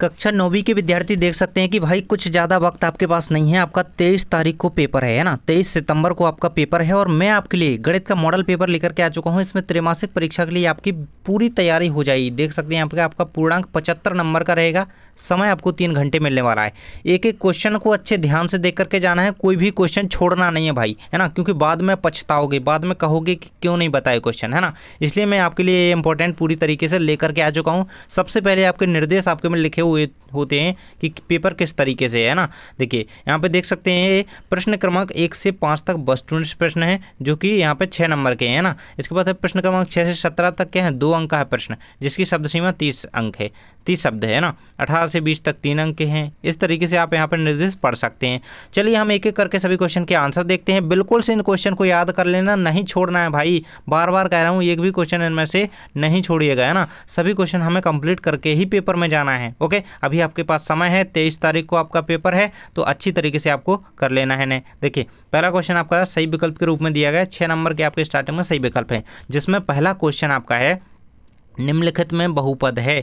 कक्षा नौवीं के विद्यार्थी देख सकते हैं कि भाई कुछ ज़्यादा वक्त आपके पास नहीं है आपका तेईस तारीख को पेपर है ना तेईस सितंबर को आपका पेपर है और मैं आपके लिए गणित का मॉडल पेपर लेकर के आ चुका हूँ इसमें त्रिमासिक परीक्षा के लिए आपकी पूरी तैयारी हो जाएगी देख सकते हैं आपका आपका पूर्णांक पचहत्तर नंबर का रहेगा समय आपको तीन घंटे मिलने वाला है एक एक क्वेश्चन को अच्छे ध्यान से देख करके जाना है कोई भी क्वेश्चन छोड़ना नहीं है भाई है ना क्योंकि बाद में पछताओगे बाद में कहोगे कि क्यों नहीं बताए क्वेश्चन है ना इसलिए मैं आपके लिए ये इंपॉर्टेंट पूरी तरीके से लेकर के आ चुका हूँ सबसे पहले आपके निर्देश आपके में लिखे हुए होते हैं कि पेपर किस तरीके से है ना देखिए यहाँ पे देख सकते हैं प्रश्न क्रमांक एक से पाँच तक बस स्टूडेंट्स प्रश्न है जो कि यहाँ पे छः नंबर के हैं ना इसके बाद प्रश्न क्रमांक छः से सत्रह तक के हैं दो अंक का है प्रश्न जिसकी शब्द सीमा तीस अंक है तीस शब्द है ना अठारह से बीस तक तीन अंक के हैं इस तरीके से आप यहाँ पर निर्देश पढ़ सकते हैं चलिए हम एक एक करके सभी क्वेश्चन के आंसर देखते हैं बिल्कुल से इन क्वेश्चन को याद कर लेना नहीं छोड़ना है भाई बार बार कह रहा हूँ एक भी क्वेश्चन इनमें से नहीं छोड़िएगा है ना सभी क्वेश्चन हमें कंप्लीट करके ही पेपर में जाना है ओके अभी आपके पास समय है तेईस तारीख को आपका पेपर है तो अच्छी तरीके से आपको कर लेना है ने देखिए पहला क्वेश्चन आपका सही विकल्प के रूप में दिया गया है छः नंबर के आपके स्टार्टिंग में सही विकल्प है जिसमें पहला क्वेश्चन आपका है निम्नलिखित में बहुपद है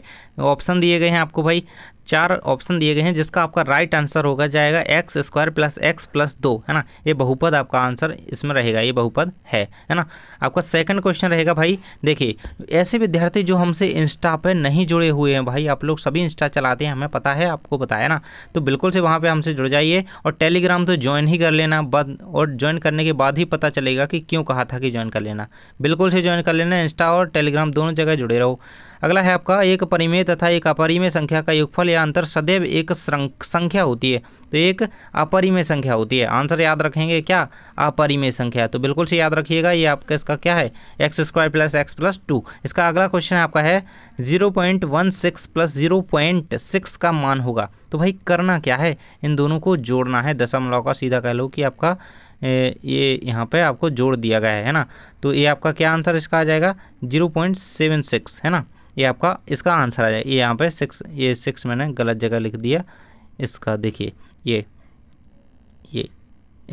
ऑप्शन दिए गए हैं आपको भाई चार ऑप्शन दिए गए हैं जिसका आपका राइट आंसर होगा जाएगा x square plus x plus दो है ना ये बहुपद आपका आंसर इसमें रहेगा ये बहुपद है है ना आपका सेकंड क्वेश्चन रहेगा भाई देखिए ऐसे विद्यार्थी जो हमसे इंस्टा पे नहीं जुड़े हुए हैं भाई आप लोग सभी इंस्टा चलाते हैं हमें पता है आपको बताया ना तो बिल्कुल से वहाँ पर हमसे जुड़ जाइए और टेलीग्राम तो ज्वाइन ही कर लेना बद और ज्वाइन करने के बाद ही पता चलेगा कि क्यों कहा था कि ज्वाइन कर लेना बिल्कुल से ज्वाइन कर लेना इंस्टा और टेलीग्राम दोनों जगह जुड़े रहो अगला है आपका एक परिमेय तथा एक अपरिमेय संख्या का युगफल या अंतर सदैव एक संख्या होती है तो एक अपरिमेय संख्या होती है आंसर याद रखेंगे क्या अपरिमेय संख्या तो बिल्कुल से याद रखिएगा ये आपका इसका क्या है x square plus x plus two इसका अगला क्वेश्चन आपका है zero point one six plus zero point six का मान होगा तो भाई करना क्या है इन दोनों को जोड़ना है दशमलव का सीधा कह लो कि आपका ये यहाँ पे आपको जोड़ दिया गया है ना तो ये आपका क्या आंसर इसका आ जाएगा जीरो पॉइंट सेवन सिक्स है ना ये आपका इसका आंसर आ जाएगा ये यहाँ पर सिक्स ये सिक्स मैंने गलत जगह लिख दिया इसका देखिए ये ये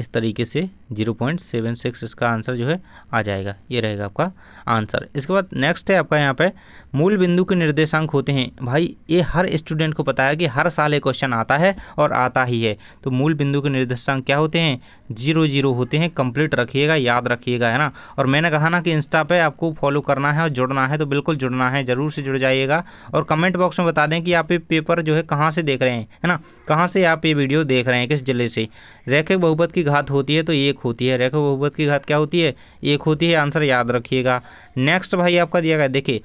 इस तरीके से जीरो पॉइंट सेवन सिक्स इसका आंसर जो है आ जाएगा ये रहेगा आपका आंसर इसके बाद नेक्स्ट है आपका यहाँ पे मूल बिंदु के निर्देशांक होते हैं भाई ये हर स्टूडेंट को पता है कि हर साल ये क्वेश्चन आता है और आता ही है तो मूल बिंदु के निर्देशांक क्या होते हैं जीरो जीरो होते हैं कंप्लीट रखिएगा याद रखिएगा है ना और मैंने कहा ना कि इंस्टा पे आपको फॉलो करना है और जुड़ना है तो बिल्कुल जुड़ना है ज़रूर से जुड़ जाइएगा और कमेंट बॉक्स में बता दें कि आप ये पेपर जो है कहाँ से देख रहे हैं है ना कहाँ से आप ये वीडियो देख रहे हैं किस जिले से रेखे बहुपत की घात होती है तो एक होती है रेखे बहुपत की घात क्या होती है एक होती है आंसर याद रखिएगा नेक्स्ट भाई आपका दिया गया देखिए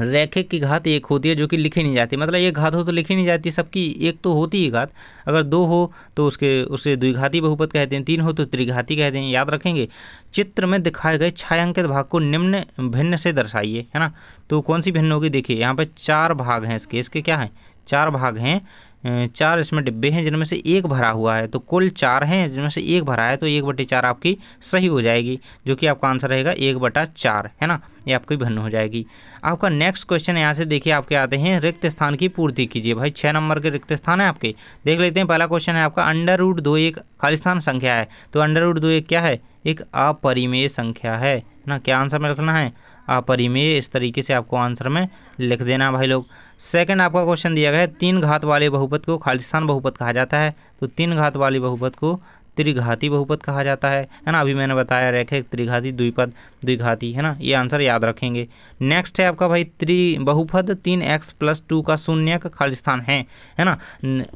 रैखिक की घात एक होती है जो कि लिखी नहीं जाती मतलब एक घात हो तो लिखी नहीं जाती सबकी एक तो होती ही घात अगर दो हो तो उसके उसे द्विघाती बहुपत कहते हैं तीन हो तो त्रिघाती कहते हैं याद रखेंगे चित्र में दिखाए गए छायांकित भाग को निम्न भिन्न से दर्शाइए है ना तो कौन सी भिन्न होगी देखिए यहाँ पर चार भाग हैं इसके इसके क्या हैं चार भाग हैं चार इसमें डिब्बे हैं जिनमें से एक भरा हुआ है तो कुल चार हैं जिनमें से एक भरा है तो एक बटे चार आपकी सही हो जाएगी जो कि आपका आंसर रहेगा एक बटा चार है ना ये आपकी भिन्न हो जाएगी आपका नेक्स्ट क्वेश्चन यहाँ से देखिए आपके आते हैं रिक्त स्थान की पूर्ति कीजिए भाई छः नंबर के रिक्त स्थान है आपके देख लेते हैं पहला क्वेश्चन है आपका अंडर रूट दो एक खाली स्थान संख्या है तो अंडर रूट दो एक क्या है एक अपरिमेय संख्या है ना क्या आंसर में लिखना है अपरिमेय इस तरीके से आपको आंसर में लिख देना भाई लोग सेकंड आपका क्वेश्चन दिया गया है तीन घात वाले बहुपद को खालिस्तान बहुपद कहा जाता है तो तीन घात वाले बहुपद को त्रिघाती बहुपद कहा जाता है है ना अभी मैंने बताया रेखिक त्रिघाती द्विपद द्विघाती है ना ये आंसर याद रखेंगे नेक्स्ट है आपका भाई त्रि बहुपद तीन एक्स प्लस टू का शून्य का खाली स्थान है है ना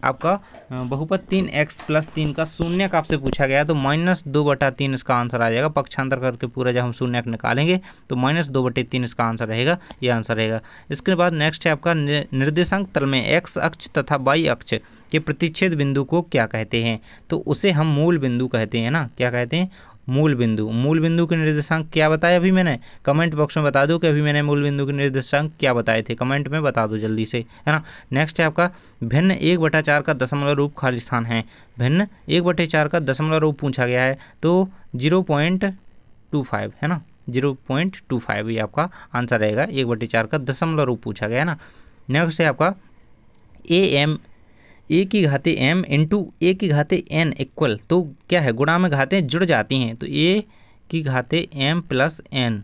आपका बहुपद तीन एक्स प्लस तीन का शून्य का आपसे पूछा गया तो माइनस दो बटा तीन इसका आंसर आ जाएगा पक्षांतर करके पूरा जब हम शून्य निकालेंगे तो माइनस दो बटे तीन इसका आंसर रहेगा ये आंसर रहेगा इसके बाद नेक्स्ट है आपका निर्देशांक तल में एक्स अक्ष तथा वाई अक्ष कि प्रतिच्छेद बिंदु को क्या कहते हैं तो उसे हम मूल बिंदु कहते हैं ना क्या कहते हैं मूल बिंदु मूल बिंदु के निर्देशांक क्या बताया अभी मैंने कमेंट बॉक्स में बता दो कि अभी मैंने मूल बिंदु के निर्देशांक क्या बताए थे कमेंट में बता दो जल्दी से है ना नेक्स्ट है आपका भिन्न एक बटा चार का दशमलव रूप खाली स्थान है भिन्न एक बटे चार का दशमलव रूप पूछा गया है तो जीरो पॉइंट टू फाइव है ना जीरो पॉइंट टू फाइव ये आपका आंसर रहेगा एक बटे चार का दशमलव रूप पूछा गया है ना नेक्स्ट है आपका ए एम ए की घाते एम इंटू ए की घाते एन इक्वल तो क्या है गुणा में घातें जुड़ जाती हैं तो ए की घाते m plus n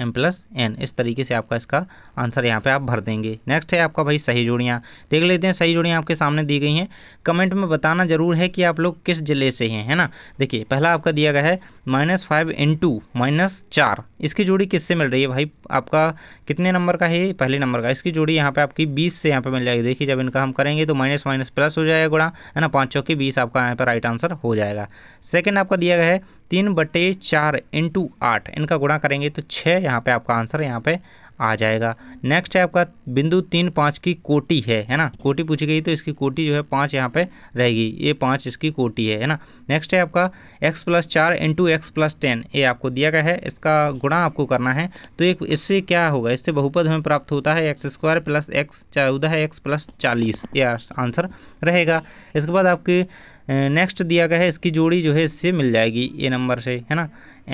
m plus n इस तरीके से आपका इसका आंसर यहाँ पे आप भर देंगे नेक्स्ट है आपका भाई सही जोड़ियाँ देख लेते हैं सही जोड़ियाँ आपके सामने दी गई हैं कमेंट में बताना जरूर है कि आप लोग किस जिले से हैं है ना देखिए पहला आपका दिया गया है minus five into minus चार इसकी जोड़ी किससे मिल रही है भाई आपका कितने नंबर का है पहले नंबर का इसकी जोड़ी यहाँ पर आपकी बीस से यहाँ पर मिल जाएगी देखिए जब इनका हम करेंगे तो माइनस माइनस प्लस हो जाएगा गुणा है ना पाँच चौके बीस आपका यहाँ पर राइट आंसर हो जाएगा सेकेंड आपका दिया गया है तीन बटे चार इंटू आठ इनका गुणा करेंगे तो छः यहाँ पे आपका आंसर यहाँ पे आ जाएगा नेक्स्ट है आपका बिंदु तीन पाँच की कोटी है है ना कोटी पूछी गई तो इसकी कोटी जो है पाँच यहाँ पे रहेगी ये पाँच इसकी कोटी है है ना नेक्स्ट है आपका x प्लस चार इंटू एक्स प्लस टेन ये आपको दिया गया है इसका गुणा आपको करना है तो एक इससे क्या होगा इससे बहुपद हमें प्राप्त होता है एक्स स्क्वायर प्लस एक्स चौदह है एक्स प्लस चालीस ये आंसर रहेगा इसके बाद आपके नेक्स्ट दिया गया है इसकी जोड़ी जो है इससे मिल जाएगी ए नंबर से है ना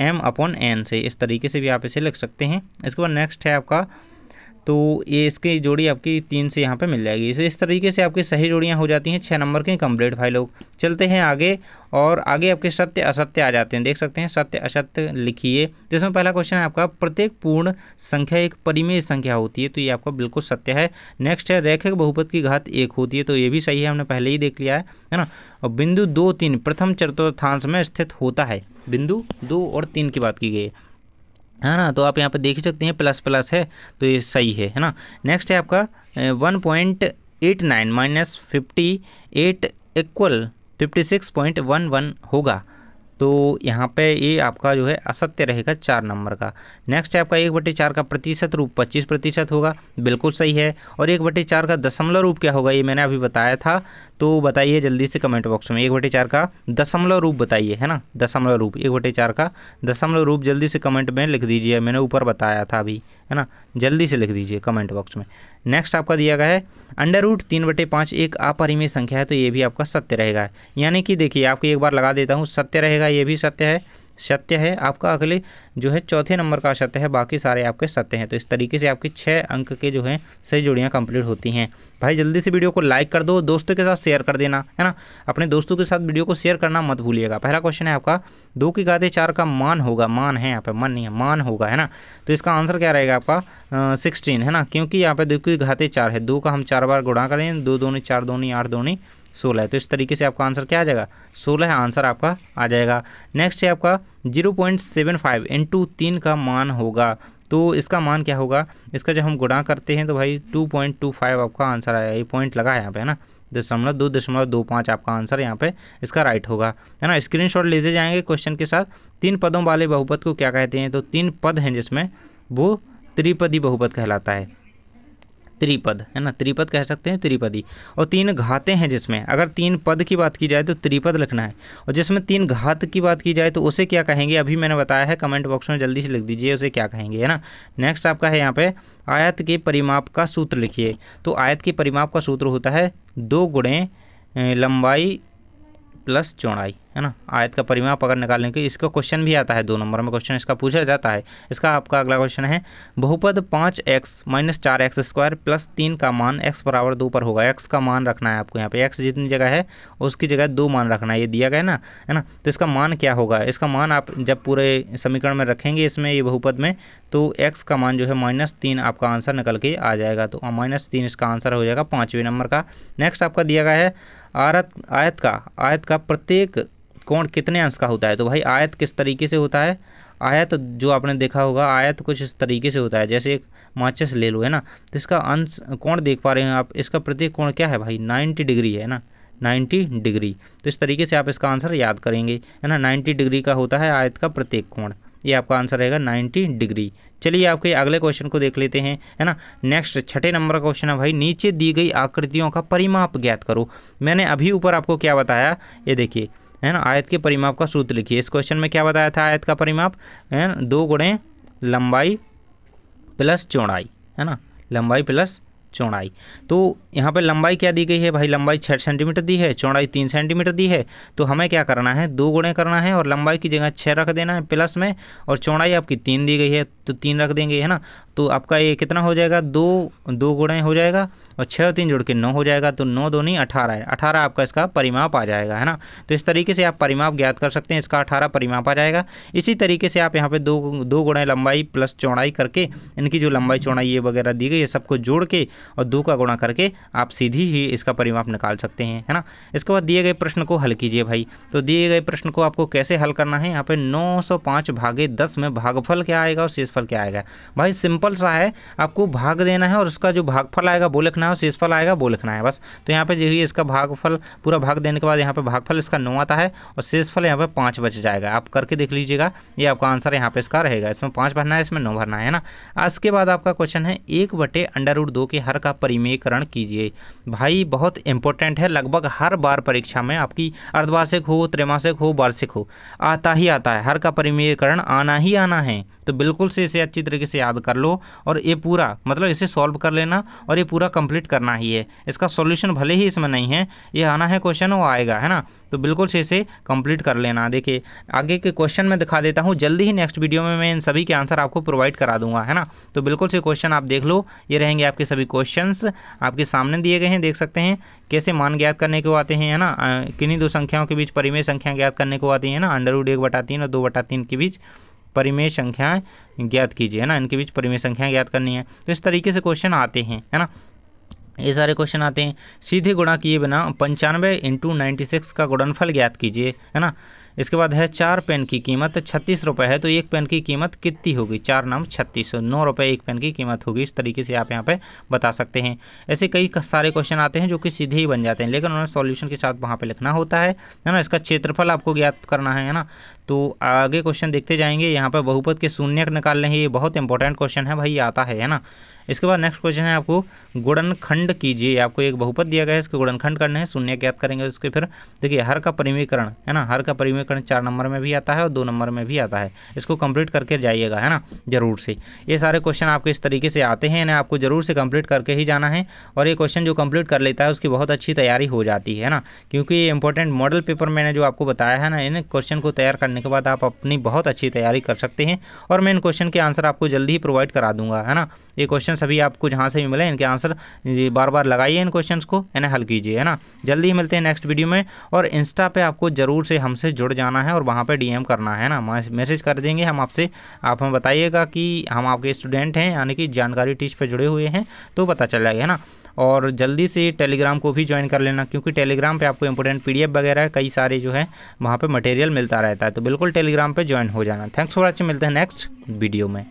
एम अपॉन एन से इस तरीके से भी आप इसे लिख सकते हैं इसके बाद नेक्स्ट है आपका तो ये इसकी जोड़ी आपकी तीन से यहाँ पे मिल जाएगी इसे इस तरीके से आपकी सही जोड़ियाँ हो जाती हैं छः नंबर के कंप्लीट भाई लोग चलते हैं आगे और आगे आपके सत्य असत्य आ जाते हैं देख सकते हैं सत्य असत्य लिखिए जिसमें पहला क्वेश्चन है आपका प्रत्येक पूर्ण संख्या एक परिमेय संख्या होती है तो ये आपका बिल्कुल सत्य है नेक्स्ट है रेखक बहुपत की घात एक होती है तो ये भी सही है हमने पहले ही देख लिया है है ना और बिंदु दो तीन प्रथम चतुर्थांश में स्थित होता है बिंदु दो और तीन की बात की गई है है ना तो आप यहाँ पर देख सकते हैं प्लस प्लस है तो ये सही है है ना नेक्स्ट है आपका one point eight nine minus fifty eight equal fifty six point one one होगा तो यहाँ पे ये आपका जो है असत्य रहेगा चार नंबर का नेक्स्ट है आपका एक बटे चार का प्रतिशत रूप पच्चीस प्रतिशत होगा बिल्कुल सही है और एक बटे चार का दशमलव रूप क्या होगा ये मैंने अभी बताया था तो बताइए जल्दी से कमेंट बॉक्स में एक बटे चार का दशमलव रूप बताइए है ना दशमलव रूप एक बटे चार का दशमलव रूप जल्दी से कमेंट में लिख दीजिए मैंने ऊपर बताया था अभी है ना जल्दी से लिख दीजिए कमेंट बॉक्स में नेक्स्ट आपका दिया गया है अंडर रूट तीन बटे पाँच एक अपरिमेय संख्या है तो ये भी आपका सत्य रहेगा यानी कि देखिए आपको एक बार लगा देता हूँ सत्य रहेगा ये भी सत्य है सत्य है आपका अगले जो है चौथे नंबर का सत्य है बाकी सारे आपके सत्य हैं तो इस तरीके से आपकी छः अंक के जो है सही जोड़ियाँ कंप्लीट होती हैं भाई जल्दी से वीडियो को लाइक कर दो दोस्तों के साथ शेयर कर देना है ना अपने दोस्तों के साथ वीडियो को शेयर करना मत भूलिएगा पहला क्वेश्चन है आपका दो की गाते चार का मान होगा मान है यहाँ पर मन नहीं है मान होगा है ना तो इसका आंसर क्या रहेगा आपका सिक्सटीन है ना क्योंकि यहाँ पर दो की घाते चार है दो का हम चार बार गुणा करें दो दोनी चार दोनी आठ दोनी सोलह तो इस तरीके से आपका आंसर क्या आ जाएगा सोलह आंसर आपका आ जाएगा नेक्स्ट है आपका zero point seven five into तीन का मान होगा तो इसका मान क्या होगा इसका जब हम गुणा करते हैं तो भाई टू पॉइंट टू फाइव आपका आंसर आया ये पॉइंट लगा है यहाँ पे है ना दशमलव दो दशमलव दो पाँच आपका आंसर यहाँ पे इसका राइट होगा है ना शॉट लेते जाएंगे क्वेश्चन के साथ तीन पदों वाले बहुपद को क्या कहते हैं तो तीन पद हैं जिसमें वो त्रिपदी बहुपद कहलाता है त्रिपद है ना त्रिपद कह सकते हैं त्रिपदी और तीन घाते हैं जिसमें अगर तीन पद की बात की जाए तो त्रिपद लिखना है और जिसमें तीन घात की बात की जाए तो उसे क्या कहेंगे अभी मैंने बताया है कमेंट बॉक्स में जल्दी से लिख दीजिए उसे क्या कहेंगे है ना नेक्स्ट आपका है यहाँ पे आयत के परिमाप का सूत्र लिखिए तो आयत के परिमाप का सूत्र होता है दो गुणे लंबाई प्लस चौड़ाई है ना आयत का परिमाप अगर निकालने के इसका क्वेश्चन भी आता है दो नंबर में क्वेश्चन इसका पूछा जाता है इसका आपका अगला क्वेश्चन है बहुपद पाँच एक्स माइनस चार एक्स स्क्वायर प्लस तीन का मान एक्स बराबर दो पर होगा एक्स का मान रखना है आपको यहाँ पे एक्स जितनी जगह है उसकी जगह दो मान रखना है ये दिया गया ना है ना तो इसका मान क्या होगा इसका मान आप जब पूरे समीकरण में रखेंगे इसमें ये बहुपद में तो एक्स का मान जो है माइनस तीन आपका आंसर निकल के आ जाएगा तो माइनस तीन इसका आंसर हो जाएगा पाँचवें नंबर का नेक्स्ट आपका दिया गया है आरत आयत का आयत का प्रत्येक कोण कितने अंश का होता है तो भाई आयत किस तरीके से होता है आयत जो आपने देखा होगा आयत कुछ इस तरीके से होता है जैसे एक माचिस ले लो है ना तो इसका अंश कोण देख पा रहे हैं आप इसका प्रत्येक कोण क्या है भाई नाइन्टी डिग्री है ना 90 डिग्री तो इस तरीके से आप इसका आंसर याद करेंगे है ना 90 डिग्री का होता है आयत का प्रत्येक कोण ये आपका आंसर रहेगा नाइन्टी डिग्री चलिए आपके अगले क्वेश्चन को देख लेते हैं है ना नेक्स्ट छठे नंबर का क्वेश्चन है भाई नीचे दी गई आकृतियों का परिमाप ज्ञात करो मैंने अभी ऊपर आपको क्या बताया ये देखिए है ना आयत के परिमाप का सूत्र लिखिए इस क्वेश्चन में क्या बताया था आयत का परिमाप है दो गुणे लंबाई प्लस चौड़ाई है ना लंबाई प्लस चौड़ाई तो यहाँ पर लंबाई क्या दी गई है भाई लंबाई छः सेंटीमीटर दी है चौड़ाई तीन सेंटीमीटर दी है तो हमें क्या करना है दो गुणे करना है और लंबाई की जगह छः रख देना है प्लस में और चौड़ाई आपकी तीन दी गई है तो तीन रख देंगे है ना तो आपका ये कितना हो जाएगा दो दो गुणे हो जाएगा और छः और तीन जोड़ के नौ हो जाएगा तो नौ दो नहीं अठारह है अठारह आपका इसका परिमाप आ जाएगा है ना तो इस तरीके से आप परिमाप ज्ञात कर सकते हैं इसका अठारह परिमाप आ जाएगा इसी तरीके से आप यहाँ पे दो दो गुणे लंबाई प्लस चौड़ाई करके इनकी जो लंबाई चौड़ाई ये वगैरह दी गई है सबको जोड़ के और दो का गुणा करके आप सीधी ही इसका परिमाप निकाल सकते हैं है ना इसके बाद दिए गए प्रश्न को हल कीजिए भाई तो दिए गए प्रश्न को आपको कैसे हल करना है यहाँ पे नौ भागे दस में भागफल क्या आएगा और शेषफल क्या आएगा भाई सिंपल सिंपल सा है आपको भाग देना है और उसका जो भागफल आएगा वो लिखना है और शेषफल आएगा वो लिखना है बस तो यहाँ पे जो है इसका भागफल पूरा भाग देने के बाद यहाँ पे भागफल इसका नौ आता है और शेषफल यहाँ पे पाँच बच जाएगा आप करके देख लीजिएगा ये आपका आंसर यहाँ पे इसका रहेगा इसमें पाँच भरना है इसमें नौ भरना है ना इसके बाद आपका क्वेश्चन है एक बटे अंडर दो के हर का परिमेयकरण कीजिए भाई बहुत इंपॉर्टेंट है लगभग हर बार परीक्षा में आपकी अर्धवार्षिक हो त्रैमासिक हो वार्षिक हो आता ही आता है हर का परिमेयकरण आना ही आना है तो बिल्कुल से इसे अच्छी तरीके से याद कर लो और ये पूरा मतलब इसे सॉल्व कर लेना और ये पूरा कंप्लीट करना ही है इसका सॉल्यूशन भले ही इसमें नहीं है ये आना है क्वेश्चन वो आएगा है ना तो बिल्कुल से इसे कंप्लीट कर लेना देखिए आगे के क्वेश्चन मैं दिखा देता हूँ जल्दी ही नेक्स्ट वीडियो में मैं इन सभी के आंसर आपको प्रोवाइड करा दूंगा है ना तो बिल्कुल से क्वेश्चन आप देख लो ये रहेंगे आपके सभी क्वेश्चन आपके सामने दिए गए हैं देख सकते हैं कैसे मान ज्ञात करने को आते हैं है ना किन्हीं दो संख्याओं के बीच परिमेय संख्या ज्ञात करने को आती है ना अंडर उड एक बटा तीन और दो बटा तीन के बीच परिमेय संख्याएं ज्ञात कीजिए है ना इनके बीच परिमेय संख्याएं ज्ञात करनी है तो इस तरीके से क्वेश्चन आते हैं है ना ये सारे क्वेश्चन आते हैं सीधे गुणा किए बिना पंचानवे इंटू नाइन्टी सिक्स का गुणनफल ज्ञात कीजिए है ना इसके बाद है चार पेन की कीमत छत्तीस रुपये है तो एक पेन की कीमत कितनी होगी चार नाम छत्तीस नौ रुपये एक पेन की कीमत होगी इस तरीके से आप यहाँ पे बता सकते हैं ऐसे कई सारे क्वेश्चन आते हैं जो कि सीधे ही बन जाते हैं लेकिन उन्हें सॉल्यूशन के साथ वहाँ पे लिखना होता है है ना इसका क्षेत्रफल आपको ज्ञात करना है ना तो आगे क्वेश्चन देखते जाएंगे यहाँ पर बहुपद के शून्य निकालने हैं ये बहुत इंपॉर्टेंट क्वेश्चन है भाई आता है है ना इसके बाद नेक्स्ट क्वेश्चन है आपको गुणनखंड कीजिए आपको एक बहुपद दिया गया है इसको गुणनखंड करने हैं शून्य ज्ञात करेंगे उसके फिर देखिए हर का परिमीकरण है ना हर का परिमीकरण चार नंबर में भी आता है और दो नंबर में भी आता है इसको कंप्लीट करके जाइएगा है ना जरूर से ये सारे क्वेश्चन आपके इस तरीके से आते हैं आपको जरूर से कंप्लीट करके ही जाना है और ये क्वेश्चन जो कंप्लीट कर लेता है उसकी बहुत अच्छी तैयारी हो जाती है ना क्योंकि ये इंपॉर्टेंट मॉडल पेपर मैंने जो आपको बताया है ना इन क्वेश्चन को तैयार करने करने के बाद आप अपनी बहुत अच्छी तैयारी कर सकते हैं और मैं इन क्वेश्चन के आंसर आपको जल्दी ही प्रोवाइड करा दूंगा है ना ये क्वेश्चन सभी आपको जहाँ से भी मिले इनके आंसर बार बार लगाइए इन क्वेश्चन को इन्हें हल कीजिए है ना जल्दी ही मिलते हैं नेक्स्ट वीडियो में और इंस्टा पर आपको ज़रूर से हमसे जुड़ जाना है और वहाँ पर डी करना है ना मैसेज कर देंगे हम आपसे आप हमें बताइएगा कि हम आपके स्टूडेंट हैं यानी कि जानकारी टीच पर जुड़े हुए हैं तो पता चल जाएगा है ना और जल्दी से टेलीग्राम को भी ज्वाइन कर लेना क्योंकि टेलीग्राम पर आपको इंपॉर्टेंट पी वगैरह कई सारे जो है वहाँ पर मटेरियल मिलता रहता है तो बिल्कुल टेलीग्राम पर ज्वाइन हो जाना थैंक्स फॉर वॉचिंग मिलते हैं नेक्स्ट वीडियो में